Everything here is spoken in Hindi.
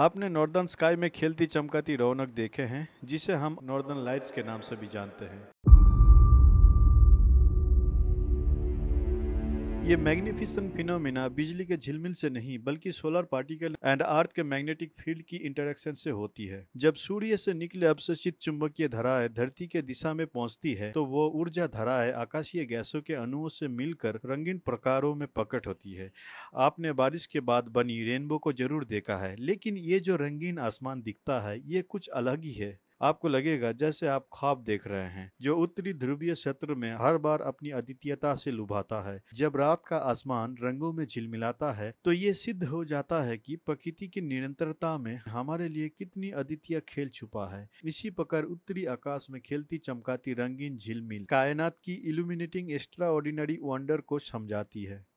आपने नॉर्दर्न स्काई में खेलती चमकाती रौनक देखे हैं जिसे हम नॉर्दर्न लाइट्स के नाम से भी जानते हैं ये मैग्निफिसेंट फिनोमिना बिजली के झिलमिल से नहीं बल्कि सोलर पार्टिकल एंड अर्थ के मैग्नेटिक फील्ड की इंटरेक्शन से होती है जब सूर्य से निकले अवशोषित चुंबकीय धराएं धरती के दिशा में पहुंचती है तो वो ऊर्जा धराएं आकाशीय गैसों के अणुओं से मिलकर रंगीन प्रकारों में प्रकट होती है आपने बारिश के बाद बनी रेनबो को जरूर देखा है लेकिन ये जो रंगीन आसमान दिखता है ये कुछ अलग ही है आपको लगेगा जैसे आप ख्वाब देख रहे हैं जो उत्तरी ध्रुवीय क्षेत्र में हर बार अपनी अद्वितीयता से लुभाता है जब रात का आसमान रंगों में झिलमिलाता है तो ये सिद्ध हो जाता है कि प्रकृति की निरंतरता में हमारे लिए कितनी अद्वितीय खेल छुपा है इसी पकड़ उत्तरी आकाश में खेलती चमकाती रंगीन झिलमिल कायनात की इल्यूमिनेटिंग एक्स्ट्रा ऑर्डिनरी वंडर को समझाती है